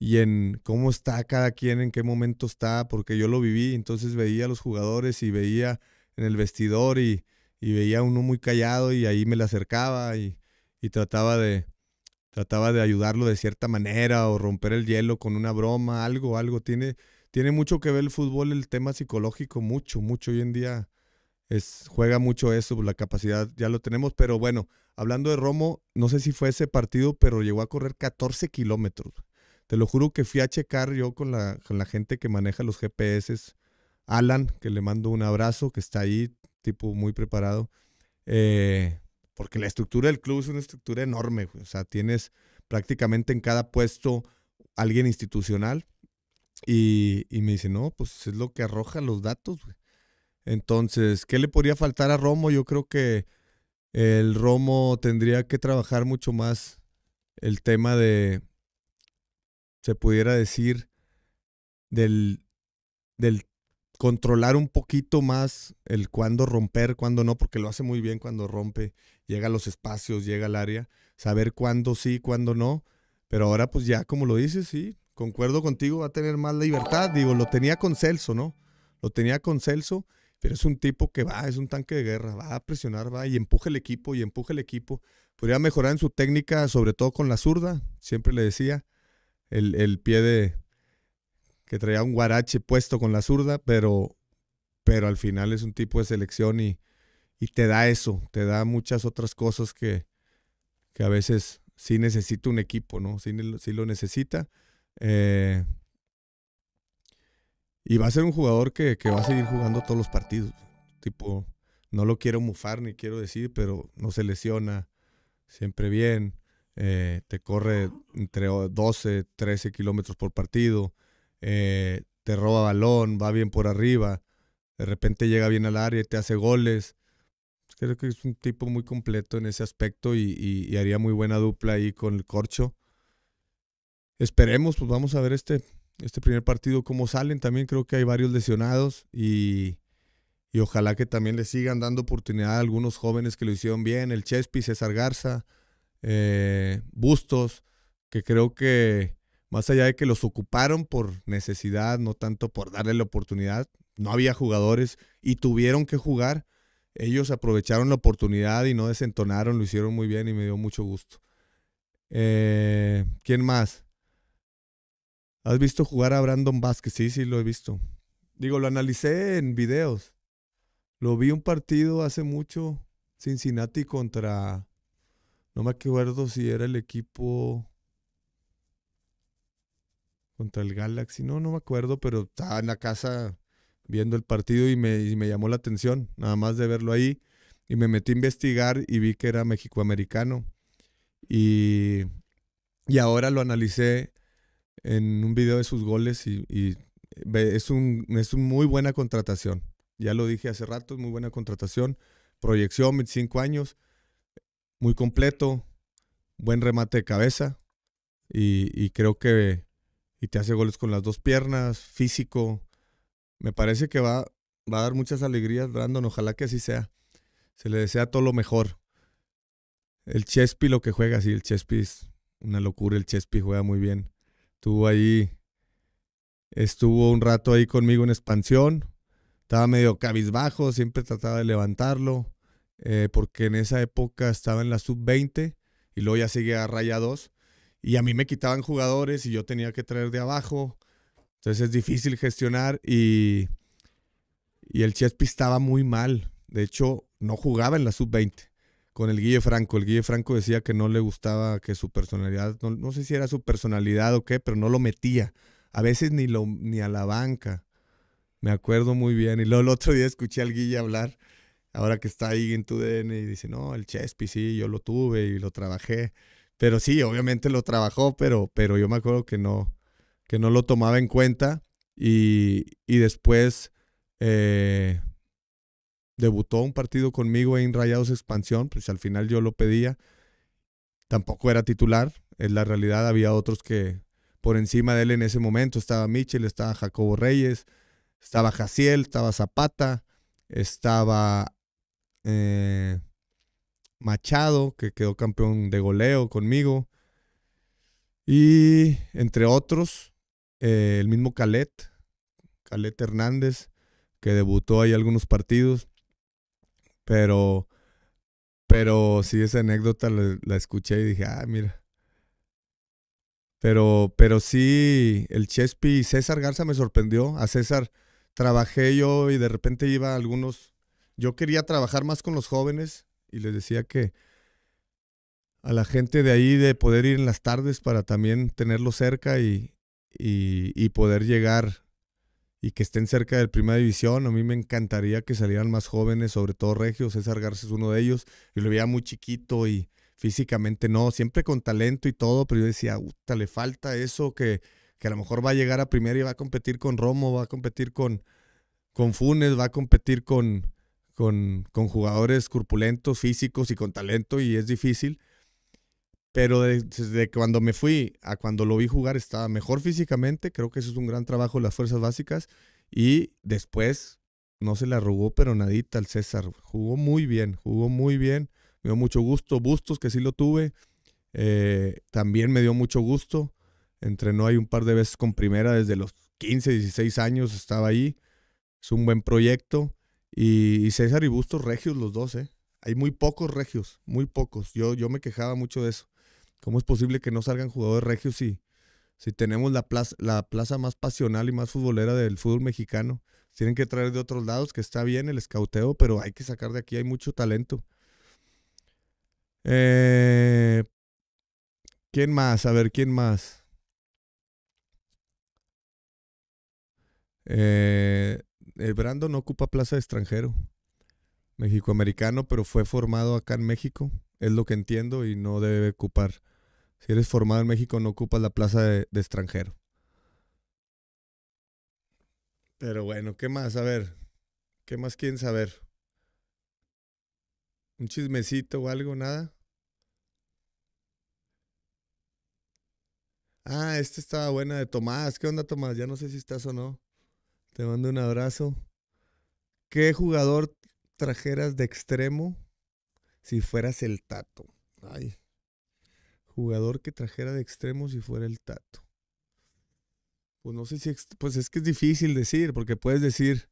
y en cómo está cada quien, en qué momento está, porque yo lo viví, entonces veía a los jugadores y veía en el vestidor y, veía a uno muy callado y ahí me le acercaba y, y trataba de, trataba de ayudarlo de cierta manera o romper el hielo con una broma, algo, algo. Tiene, tiene mucho que ver el fútbol, el tema psicológico, mucho, mucho. Hoy en día es, juega mucho eso, la capacidad ya lo tenemos, pero bueno, hablando de Romo, no sé si fue ese partido, pero llegó a correr 14 kilómetros. Te lo juro que fui a checar yo con la, gente que maneja los GPS. Alan, que le mando un abrazo, que está ahí, tipo muy preparado. Eh, porque la estructura del club es una estructura enorme. O sea, tienes prácticamente en cada puesto alguien institucional. Y, y me dice, no, pues es lo que arroja los datos. Güey. Entonces, ¿qué le podría faltar a Romo? Yo creo que el Romo tendría que trabajar mucho más el tema de, se pudiera decir, del, del controlar un poquito más el cuándo romper, cuándo no, porque lo hace muy bien cuando rompe, llega a los espacios, llega al área, saber cuándo sí, cuándo no, pero ahora pues ya como lo dices, sí, concuerdo contigo, va a tener más libertad, digo, lo tenía con Celso, ¿no? Lo tenía con Celso, pero es un tipo que va, es un tanque de guerra, va a presionar, va y empuja el equipo y empuja el equipo, podría mejorar en su técnica, sobre todo con la zurda, siempre le decía, el, pie de que traía un guarache puesto con la zurda, pero, pero al final es un tipo de selección y, te da eso, te da muchas otras cosas que, que a veces sí necesita un equipo, ¿no? Sí, lo necesita. Eh, y va a ser un jugador que, que va a seguir jugando todos los partidos. Tipo, no lo quiero mufar ni quiero decir, pero no se lesiona, siempre bien. Eh, te corre entre 12, 13 kilómetros por partido, eh, te roba balón, va bien por arriba, de repente llega bien al área, y te hace goles. Creo que es un tipo muy completo en ese aspecto y, haría muy buena dupla ahí con el corcho. Esperemos, pues vamos a ver este, este primer partido cómo salen. También creo que hay varios lesionados y, y ojalá que también le sigan dando oportunidad a algunos jóvenes que lo hicieron bien. El Chespi, César Garza, eh, bustos, que creo que más allá de que los ocuparon por necesidad, no tanto por darle la oportunidad, no había jugadores y tuvieron que jugar. Ellos aprovecharon la oportunidad y no desentonaron, lo hicieron muy bien y me dio mucho gusto. Eh, ¿Quién más? ¿Has visto jugar a Brandon Vázquez? Sí, sí, lo he visto. Digo, lo analicé en videos. Lo vi un partido hace mucho, Cincinnati contra no me acuerdo si era el equipo contra el Galaxy. No, no me acuerdo, pero estaba en la casa viendo el partido y me, me llamó la atención, nada más de verlo ahí. Y me metí a investigar y vi que era mexicoamericano. Y, y ahora lo analicé en un video de sus goles y, es, un, es muy buena contratación. Ya lo dije hace rato, es muy buena contratación. Proyección, 25 años muy completo, buen remate de cabeza y, creo que y te hace goles con las dos piernas, físico. Me parece que va, va a dar muchas alegrías, Brandon. Ojalá que así sea. Se le desea todo lo mejor. El Chespi lo que juega, sí, el Chespi es una locura. El Chespi juega muy bien. Estuvo ahí, estuvo un rato ahí conmigo en expansión. Estaba medio cabizbajo, siempre trataba de levantarlo. Eh, porque en esa época estaba en la sub-20 y luego ya seguía a raya 2 y a mí me quitaban jugadores y yo tenía que traer de abajo. Entonces es difícil gestionar y, y el Chespi estaba muy mal. De hecho, no jugaba en la sub-20 con el Guille Franco. El Guille Franco decía que no le gustaba que su personalidad, no, no, sé si era su personalidad o qué, pero no lo metía. A veces ni, lo, ni a la banca. Me acuerdo muy bien. Y luego el otro día escuché al Guille hablar ahora que está ahí en tu DN y dice, no, el Chespi, sí, yo lo tuve y lo trabajé. Pero sí, obviamente lo trabajó, pero, pero yo me acuerdo que no, que no lo tomaba en cuenta. Y, después eh, debutó un partido conmigo en Rayados Expansión, pues al final yo lo pedía. Tampoco era titular, es la realidad, había otros que por encima de él en ese momento estaba Michel, estaba Jacobo Reyes, estaba Jaciel, estaba Zapata, estaba eh, Machado, que quedó campeón de goleo conmigo, y entre otros, eh, el mismo Calet, Calet Hernández, que debutó ahí algunos partidos, pero, pero sí, esa anécdota la, escuché y dije, ah, mira. Pero, pero sí, el Chespi y César Garza me sorprendió. A César trabajé yo y de repente iba a algunos yo quería trabajar más con los jóvenes y les decía que a la gente de ahí de poder ir en las tardes para también tenerlo cerca y, y, poder llegar y que estén cerca del Primera División. A mí me encantaría que salieran más jóvenes, sobre todo Regio, César Garza es uno de ellos. Yo lo veía muy chiquito y físicamente no, siempre con talento y todo, pero yo decía, puta, le falta eso que, que, a lo mejor va a llegar a Primera y va a competir con Romo, va a competir con, con Funes, va a competir con, con, jugadores corpulentos, físicos y con talento y es difícil. Pero desde cuando me fui a cuando lo vi jugar estaba mejor físicamente. Creo que eso es un gran trabajo de las fuerzas básicas. Y después no se la robó pero nadita al César. Jugó muy bien, jugó muy bien. Me dio mucho gusto. Bustos, que sí lo tuve, eh, también me dio mucho gusto. Entrenó ahí un par de veces con primera desde los 15, 16 años, estaba ahí. Es un buen proyecto. Y, César y Bustos regios los dos, ¿eh? Hay muy pocos regios, muy pocos. Yo, yo me quejaba mucho de eso. ¿Cómo es posible que no salgan jugadores regios si, si tenemos la plaza, la plaza más pasional y más futbolera del fútbol mexicano? Tienen que traer de otros lados, que está bien el escauteo, pero hay que sacar de aquí, hay mucho talento. Eh, ¿Quién más? A ver, ¿quién más? Eh, eh, Brando no ocupa plaza de extranjero. México americano pero fue formado acá en México. Es lo que entiendo y no debe ocupar. Si eres formado en México, no ocupas la plaza de, de extranjero. Pero bueno, ¿qué más? A ver, ¿qué más quieren saber? ¿Un chismecito o algo? ¿Nada? Ah, esta estaba buena de Tomás. ¿Qué onda, Tomás? Ya no sé si estás o no. Te mando un abrazo. ¿Qué jugador trajeras de extremo si fueras el Tato? Ay. Jugador que trajera de extremo si fuera el Tato. Pues no sé si. Pues es que es difícil decir, porque puedes decir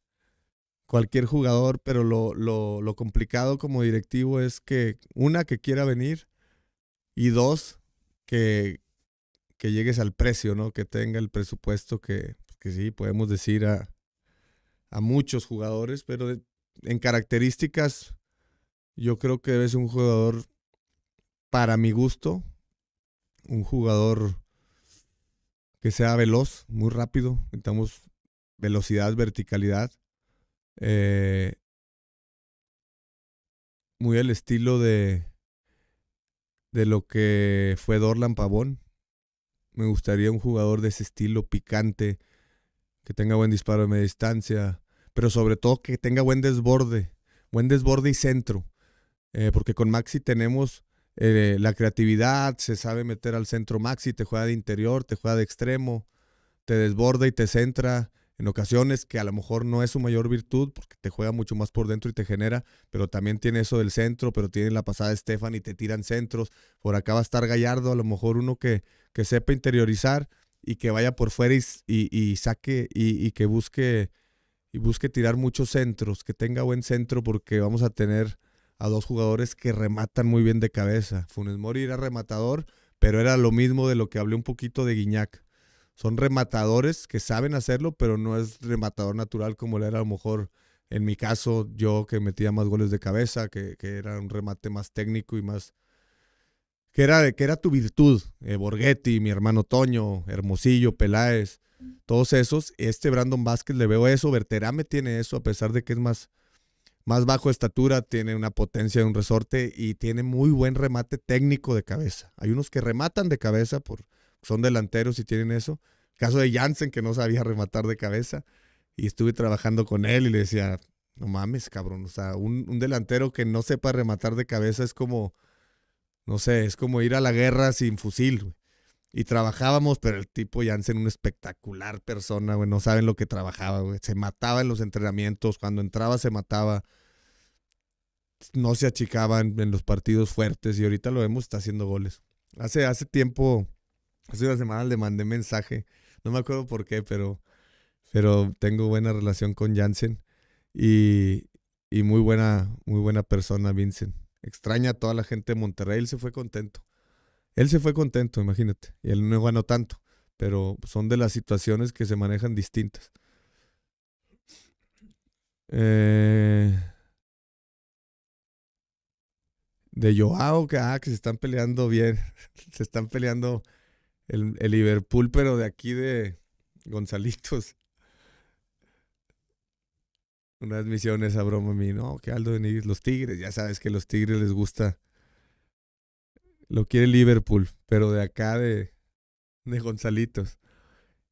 cualquier jugador, pero lo, complicado como directivo es que, una, que quiera venir, y dos, que, que llegues al precio, ¿no? Que tenga el presupuesto que, que sí, podemos decir a a muchos jugadores, pero en características yo creo que ser un jugador, para mi gusto, un jugador que sea veloz, muy rápido. Necesitamos velocidad, verticalidad. Eh, muy el estilo de, de lo que fue Dorlan Pavón. Me gustaría un jugador de ese estilo picante, que tenga buen disparo de media distancia, pero sobre todo que tenga buen desborde, buen desborde y centro. Eh, porque con Maxi tenemos eh, la creatividad, se sabe meter al centro Maxi, te juega de interior, te juega de extremo, te desborda y te centra en ocasiones, que a lo mejor no es su mayor virtud, porque te juega mucho más por dentro y te genera, pero también tiene eso del centro, pero tiene la pasada de Stefan y te tiran centros. Por acá va a estar Gallardo, a lo mejor uno que, que sepa interiorizar y que vaya por fuera y, saque y, que busque y busque tirar muchos centros, que tenga buen centro porque vamos a tener a dos jugadores que rematan muy bien de cabeza. Funes Mori era rematador, pero era lo mismo de lo que hablé un poquito de Guiñac. Son rematadores que saben hacerlo, pero no es rematador natural como era a lo mejor en mi caso, yo que metía más goles de cabeza, que, que era un remate más técnico y más, que era, que era tu virtud, eh, Borghetti, mi hermano Toño, Hermosillo, Peláez, todos esos. Este Brandon Vázquez le veo eso, Verterame tiene eso, a pesar de que es más, más bajo de estatura, tiene una potencia de un resorte y tiene muy buen remate técnico de cabeza. Hay unos que rematan de cabeza, por, son delanteros y tienen eso. El caso de Jansen, que no sabía rematar de cabeza, y estuve trabajando con él y le decía, no mames, cabrón, o sea, un, un delantero que no sepa rematar de cabeza es como no sé, es como ir a la guerra sin fusil, güey. Y trabajábamos, pero el tipo Jansen, una espectacular persona, güey. No saben lo que trabajaba, güey. Se mataba en los entrenamientos. Cuando entraba, se mataba. No se achicaban en, los partidos fuertes. Y ahorita lo vemos, está haciendo goles. Hace, hace tiempo, hace una semana le mandé mensaje. No me acuerdo por qué, pero, pero tengo buena relación con Jansen. Y, y muy buena, muy buena persona, Vincent extraña a toda la gente de Monterrey. Él se fue contento. Él se fue contento, imagínate. Y él no ganó tanto, pero son de las situaciones que se manejan distintas. Eh, de Joao, que, ah, que se están peleando bien. se están peleando el, el Liverpool, pero de aquí de Gonzalitos. Una misiones a broma a mí, no, que Aldo Benítez, los Tigres, ya sabes que los Tigres les gusta. Lo quiere Liverpool, pero de acá de, Gonzalitos.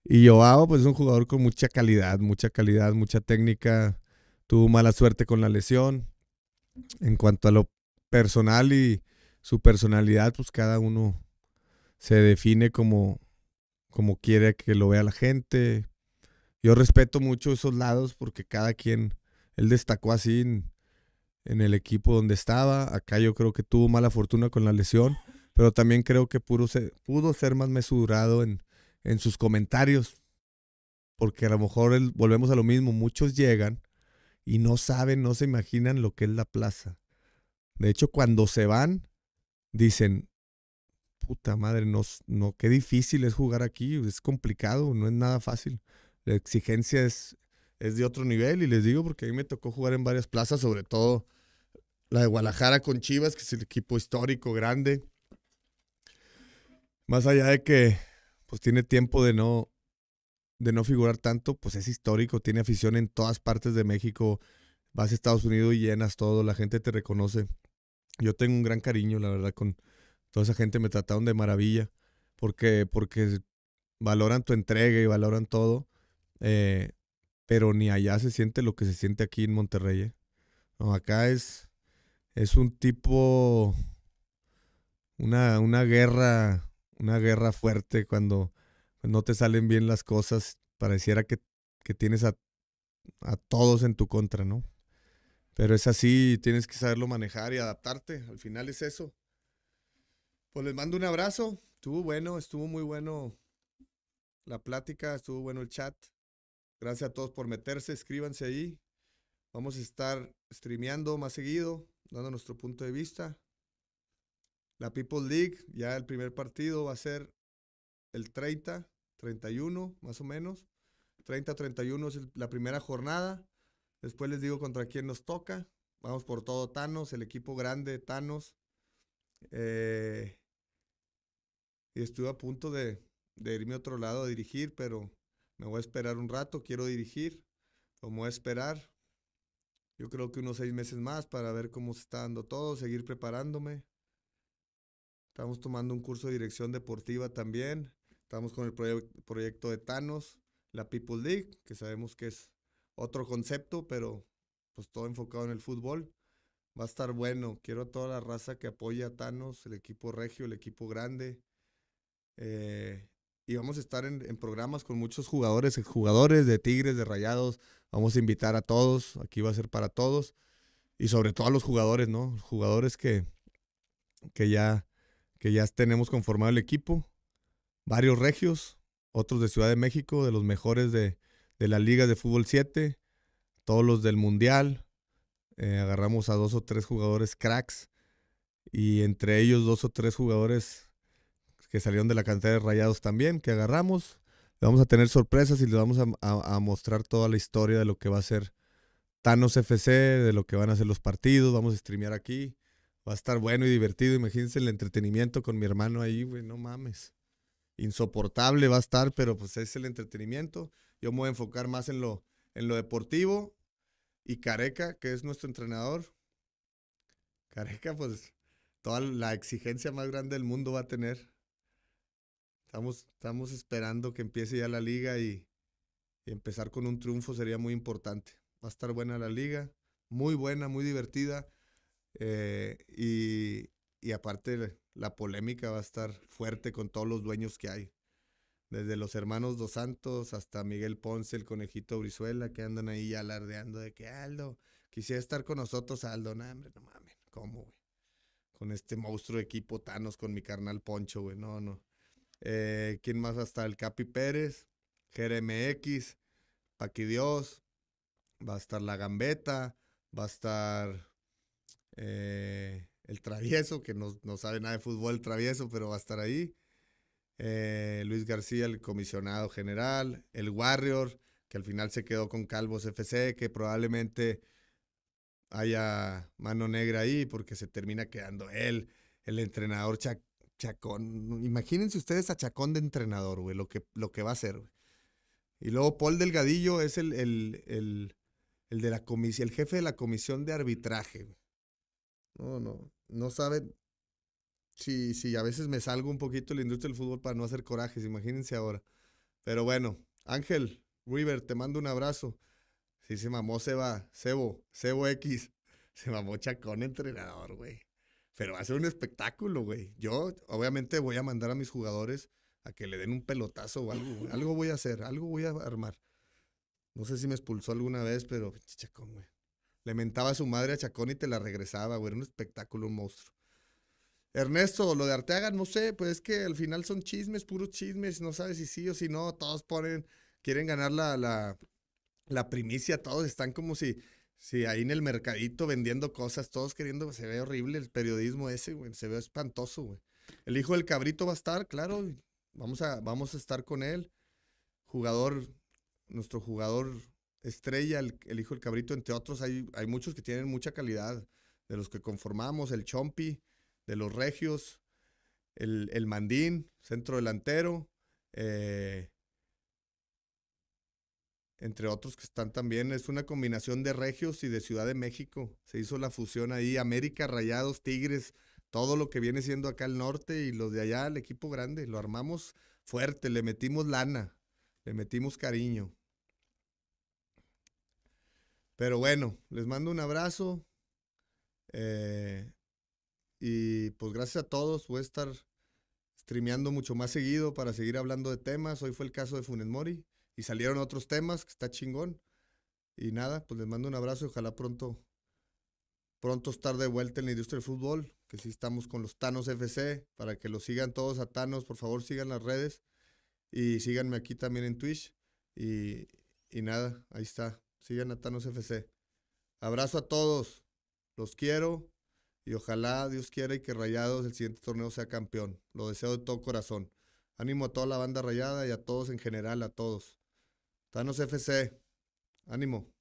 Y Joao, pues es un jugador con mucha calidad, mucha calidad, mucha técnica. Tuvo mala suerte con la lesión. En cuanto a lo personal y su personalidad, pues cada uno se define como, como quiere que lo vea la gente, yo respeto mucho esos lados porque cada quien, él destacó así en, el equipo donde estaba. Acá yo creo que tuvo mala fortuna con la lesión, pero también creo que pudo ser, pudo ser más mesurado en, en sus comentarios. Porque a lo mejor volvemos a lo mismo, muchos llegan y no saben, no se imaginan lo que es la plaza. De hecho, cuando se van, dicen, puta madre, no, no, qué difícil es jugar aquí, es complicado, no es nada fácil la exigencia es, es de otro nivel y les digo porque a mí me tocó jugar en varias plazas, sobre todo la de Guadalajara con Chivas, que es el equipo histórico grande. Más allá de que pues tiene tiempo de no de no figurar tanto, pues es histórico, tiene afición en todas partes de México. Vas a Estados Unidos y llenas todo, la gente te reconoce. Yo tengo un gran cariño, la verdad, con toda esa gente me trataron de maravilla porque porque valoran tu entrega y valoran todo. Eh, pero ni allá se siente lo que se siente aquí en Monterrey. ¿eh? No, acá es, es un tipo, una, una guerra, una guerra fuerte cuando no te salen bien las cosas, pareciera que, que tienes a, a, todos en tu contra, ¿no? Pero es así, tienes que saberlo manejar y adaptarte, al final es eso. Pues les mando un abrazo, estuvo bueno, estuvo muy bueno la plática, estuvo bueno el chat. Gracias a todos por meterse, escríbanse ahí. Vamos a estar streameando más seguido, dando nuestro punto de vista. La People League, ya el primer partido va a ser el 30, 31, más o menos. 30-31 es la primera jornada. Después les digo contra quién nos toca. Vamos por todo Thanos, el equipo grande Thanos. Eh, y estuve a punto de, de irme a otro lado a dirigir, pero me voy a esperar un rato, quiero dirigir, como a esperar, yo creo que unos seis meses más para ver cómo se está dando todo, seguir preparándome. Estamos tomando un curso de dirección deportiva también. Estamos con el proyecto de Thanos, la People League, que sabemos que es otro concepto, pero pues todo enfocado en el fútbol. Va a estar bueno. Quiero a toda la raza que apoya a Thanos, el equipo regio, el equipo grande. Eh, y vamos a estar en, programas con muchos jugadores, jugadores de Tigres, de Rayados. Vamos a invitar a todos, aquí va a ser para todos. Y sobre todo a los jugadores, ¿no? Jugadores que, que, ya, que ya tenemos conformado el equipo. Varios regios, otros de Ciudad de México, de los mejores de, la Liga de fútbol 7, todos los del Mundial. Eh, agarramos a dos o tres jugadores cracks y entre ellos dos o tres jugadores que salieron de la cantera de Rayados también, que agarramos. Le vamos a tener sorpresas y le vamos a, mostrar toda la historia de lo que va a ser Thanos FC, de lo que van a ser los partidos. Vamos a streamear aquí. Va a estar bueno y divertido. Imagínense el entretenimiento con mi hermano ahí, güey, no mames. Insoportable va a estar, pero pues es el entretenimiento. Yo me voy a enfocar más en lo, en lo deportivo. Y Careca, que es nuestro entrenador. Careca, pues toda la exigencia más grande del mundo va a tener. Estamos, esperando que empiece ya la liga y, empezar con un triunfo sería muy importante. Va a estar buena la liga, muy buena, muy divertida. Eh, y, aparte la polémica va a estar fuerte con todos los dueños que hay. Desde los hermanos Dos Santos hasta Miguel Ponce, el conejito Brizuela, que andan ahí alardeando de que Aldo, quisiera estar con nosotros, Aldo. No, hombre, no mames, ¿cómo, güey? Con este monstruo de equipo Thanos, con mi carnal Poncho, güey. No, no. Eh, ¿Quién más? estar? el Capi Pérez, Jerem X, Paqui Dios, va a estar La Gambeta, va a estar eh, El Travieso, que no, sabe nada de fútbol el Travieso, pero va a estar ahí. Eh, Luis García, el comisionado general, el Warrior, que al final se quedó con Calvos FC, que probablemente haya mano negra ahí porque se termina quedando él, el entrenador Chacón, imagínense ustedes a Chacón de entrenador, güey, lo que, lo que va a hacer. Y luego Paul Delgadillo es el, el, el, de la el jefe de la comisión de arbitraje, No, no, no saben. si sí, a veces me salgo un poquito de la industria del fútbol para no hacer corajes, imagínense ahora. Pero bueno, Ángel, River, te mando un abrazo. Sí, se mamó Seba, Sebo, Sebo X. Se mamó Chacón, entrenador, güey. Pero va a ser un espectáculo, güey. Yo, obviamente, voy a mandar a mis jugadores a que le den un pelotazo o algo. algo voy a hacer, algo voy a armar. No sé si me expulsó alguna vez, pero Chacón, güey. Le mentaba a su madre a Chacón y te la regresaba, güey. Era un espectáculo, un monstruo. Ernesto, lo de Arteaga, no sé, pues es que al final son chismes, puros chismes. No sabes si sí o si no. Todos ponen, quieren ganar la, la, la primicia. Todos están como si Sí, ahí en el mercadito vendiendo cosas, todos queriendo, se ve horrible el periodismo ese, se ve espantoso, El hijo del cabrito va a estar, claro, vamos a, vamos a estar con él. Jugador, nuestro jugador estrella, el, hijo del cabrito, entre otros, hay, hay muchos que tienen mucha calidad, de los que conformamos, el Chompi, de los Regios, el, el Mandín, centro delantero, eh, entre otros que están también. Es una combinación de Regios y de Ciudad de México. Se hizo la fusión ahí, América, Rayados, Tigres, todo lo que viene siendo acá el norte y los de allá, el equipo grande. Lo armamos fuerte, le metimos lana, le metimos cariño. Pero bueno, les mando un abrazo. Eh, y pues gracias a todos. Voy a estar streameando mucho más seguido para seguir hablando de temas. Hoy fue el caso de Funes Mori y salieron otros temas, que está chingón. Y nada, pues les mando un abrazo y ojalá pronto, pronto estar de vuelta en la industria del fútbol, que sí estamos con los Thanos FC, para que los sigan todos a Thanos, por favor sigan las redes y síganme aquí también en Twitch. Y, y nada, ahí está, sigan a Thanos FC. Abrazo a todos, los quiero y ojalá Dios quiera y que Rayados el siguiente torneo sea campeón. Lo deseo de todo corazón. Ánimo a toda la banda rayada y a todos en general, a todos. Thanos FC. Ánimo.